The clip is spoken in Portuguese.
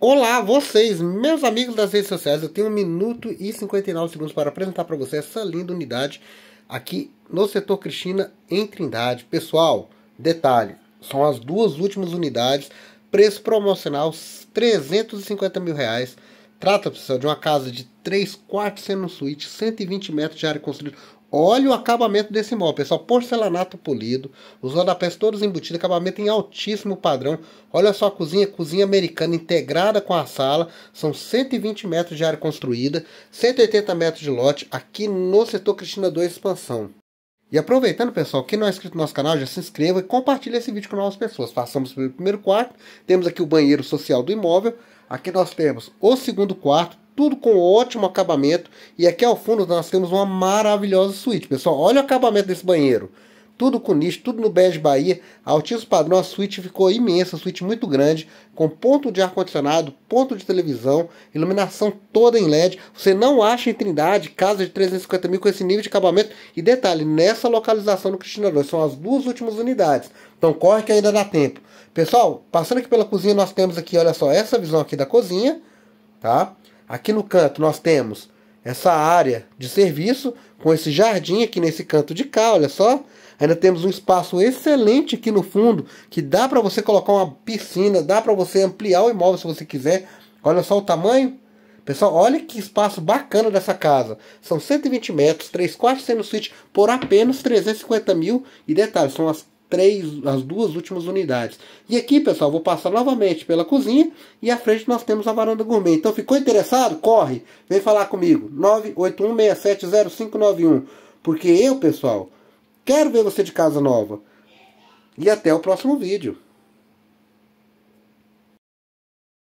Olá, vocês, meus amigos das redes sociais. Eu tenho 1 minuto e 59 segundos para apresentar para vocês essa linda unidade aqui no setor Cristina em Trindade. Pessoal, detalhe, são as duas últimas unidades, preço promocional 350 mil reais. Trata, pessoal, de uma casa de 3 quartos sendo suíte, 120 metros de área construída, Olha o acabamento desse imóvel, pessoal. Porcelanato polido, os rodapés todos embutidos, acabamento em altíssimo padrão. Olha só a cozinha, cozinha americana integrada com a sala. São 120 metros de área construída, 180 metros de lote, aqui no setor Cristina 2 Expansão. E aproveitando, pessoal, quem não é inscrito no nosso canal, já se inscreva e compartilhe esse vídeo com novas pessoas. Passamos pelo primeiro quarto, temos aqui o banheiro social do imóvel. Aqui nós temos o segundo quarto, tudo com ótimo acabamento. E aqui ao fundo nós temos uma maravilhosa suíte, pessoal. Olha o acabamento desse banheiro. Tudo com nicho, tudo no bege Bahia. Altíssimo padrão, a suíte ficou imensa, a suíte muito grande, com ponto de ar-condicionado, ponto de televisão, iluminação toda em LED. Você não acha em Trindade casa de 350 mil com esse nível de acabamento. E detalhe, nessa localização no Cristina 2, são as duas últimas unidades. Então corre que ainda dá tempo. Pessoal, passando aqui pela cozinha, nós temos aqui, olha só, essa visão aqui da cozinha, tá? Aqui no canto nós temos essa área de serviço com esse jardim aqui nesse canto de cá, olha só. Ainda temos um espaço excelente aqui no fundo que dá para você colocar uma piscina, dá para você ampliar o imóvel se você quiser. Olha só o tamanho. Pessoal, olha que espaço bacana dessa casa. São 120 metros, 3 quartos sendo suíte por apenas 350 mil. E detalhe, são as três, as duas últimas unidades. E aqui, pessoal, vou passar novamente pela cozinha e à frente nós temos a varanda gourmet. Então, ficou interessado? Corre! Vem falar comigo, 981670591. Porque eu, pessoal, quero ver você de casa nova. E até o próximo vídeo.